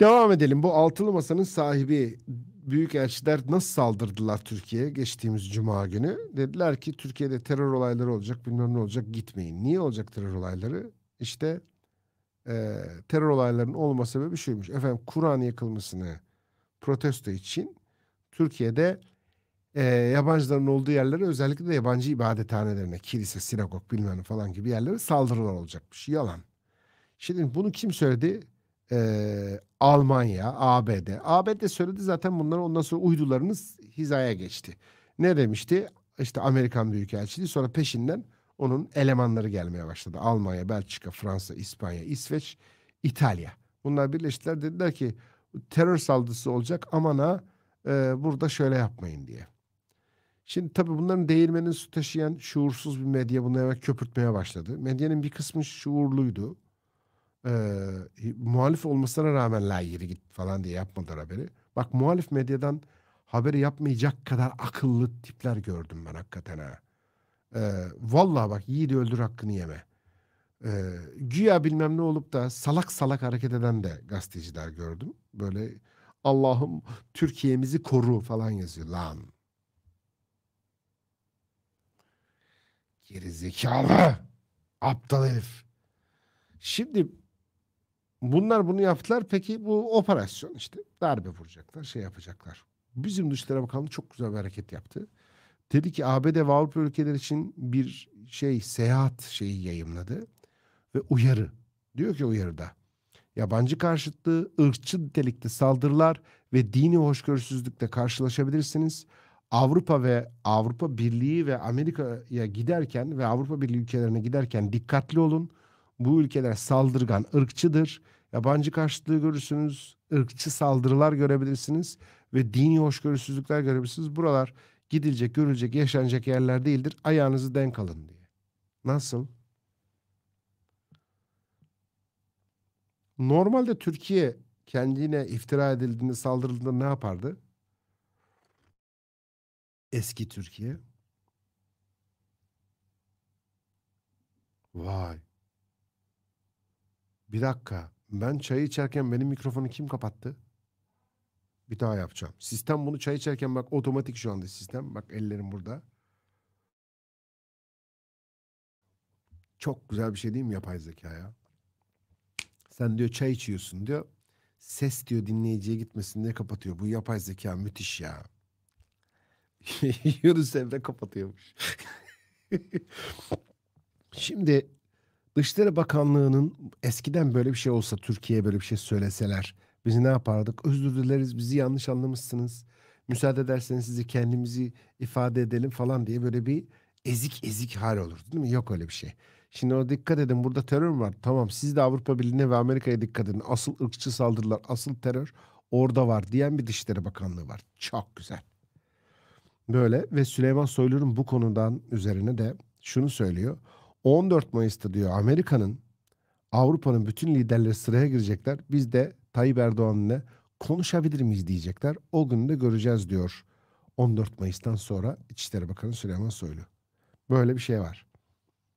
Devam edelim. Bu altılı masanın sahibi büyükelçiler nasıl saldırdılar Türkiye'ye geçtiğimiz cuma günü? Dediler ki Türkiye'de terör olayları olacak bilmem ne olacak gitmeyin. Niye olacak terör olayları? İşte e, terör olaylarının olma sebebi şuymuş. Efendim Kur'an yakılmasını protesto için Türkiye'de e, yabancıların olduğu yerlere özellikle de yabancı ibadethanelerine kilise, sinagog bilmem falan gibi yerlere saldırılar olacakmış. Yalan. Şimdi bunu kim söyledi? e, Almanya, ABD. ABD söyledi zaten bunları ondan sonra uydularınız hizaya geçti. Ne demişti? İşte Amerikan Büyükelçiliği sonra peşinden onun elemanları gelmeye başladı. Almanya, Belçika, Fransa, İspanya, İsveç, İtalya. Bunlar birleştiler dediler ki terör saldırısı olacak Amana e, burada şöyle yapmayın diye. Şimdi tabii bunların değirmenin su taşıyan şuursuz bir medya bunları köpürtmeye başladı. Medyanın bir kısmı şuurluydu. Ee, muhalif olmasına rağmen la yeri git falan diye yapmadılar haberi. Bak muhalif medyadan haberi yapmayacak kadar akıllı tipler gördüm ben hakikaten ha. Ee, vallahi bak yiğidi öldür hakkını yeme. Ee, güya bilmem ne olup da salak salak hareket eden de gazeteciler gördüm. Böyle Allah'ım Türkiye'mizi koru falan yazıyor lan. Gerizekalı. Aptal herif. Şimdi Bunlar bunu yaptılar. Peki bu operasyon işte darbe vuracaklar, şey yapacaklar. Bizim Dışişleri Bakanlığı çok güzel bir hareket yaptı. Dedi ki ABD ve Avrupa ülkeleri için bir şey seyahat şeyi yayımladı ve uyarı. Diyor ki uyarıda yabancı karşıtlığı, ırkçı nitelikte saldırılar ve dini hoşgörüsüzlükle karşılaşabilirsiniz. Avrupa ve Avrupa Birliği ve Amerika'ya giderken ve Avrupa Birliği ülkelerine giderken dikkatli olun. Bu ülkeler saldırgan, ırkçıdır. Yabancı karşıtlığı görürsünüz, ırkçı saldırılar görebilirsiniz ve dini hoşgörüsüzlükler görebilirsiniz. Buralar gidilecek, görülecek, yaşanacak yerler değildir. Ayağınızı denk alın diye. Nasıl? Normalde Türkiye kendine iftira edildiğinde, saldırıldığında ne yapardı? Eski Türkiye. Vay. Bir dakika. Ben çay içerken benim mikrofonu kim kapattı? Bir daha yapacağım. Sistem bunu çay içerken bak otomatik şu anda sistem. Bak ellerim burada. Çok güzel bir şey değil mi yapay zeka ya? Sen diyor çay içiyorsun diyor. Ses diyor dinleyiciye gitmesin diye kapatıyor. Bu yapay zeka müthiş ya. Yürü sevde kapatıyormuş. Şimdi Dışişleri Bakanlığı'nın eskiden böyle bir şey olsa Türkiye'ye böyle bir şey söyleseler biz ne yapardık? Özür dileriz bizi yanlış anlamışsınız. Müsaade ederseniz sizi kendimizi ifade edelim falan diye böyle bir ezik ezik hal olur değil mi? Yok öyle bir şey. Şimdi o dikkat edin burada terör var. Tamam siz de Avrupa Birliği'ne ve Amerika'ya dikkat edin. Asıl ırkçı saldırılar, asıl terör orada var diyen bir Dışişleri Bakanlığı var. Çok güzel. Böyle ve Süleyman Soylu'nun bu konudan üzerine de şunu söylüyor. 14 Mayıs'ta diyor Amerika'nın Avrupa'nın bütün liderleri sıraya girecekler. Biz de Tayyip Erdoğan'la konuşabilir miyiz diyecekler. O günü de göreceğiz diyor. 14 Mayıs'tan sonra İçişleri Bakanı Süleyman Soylu. Böyle bir şey var.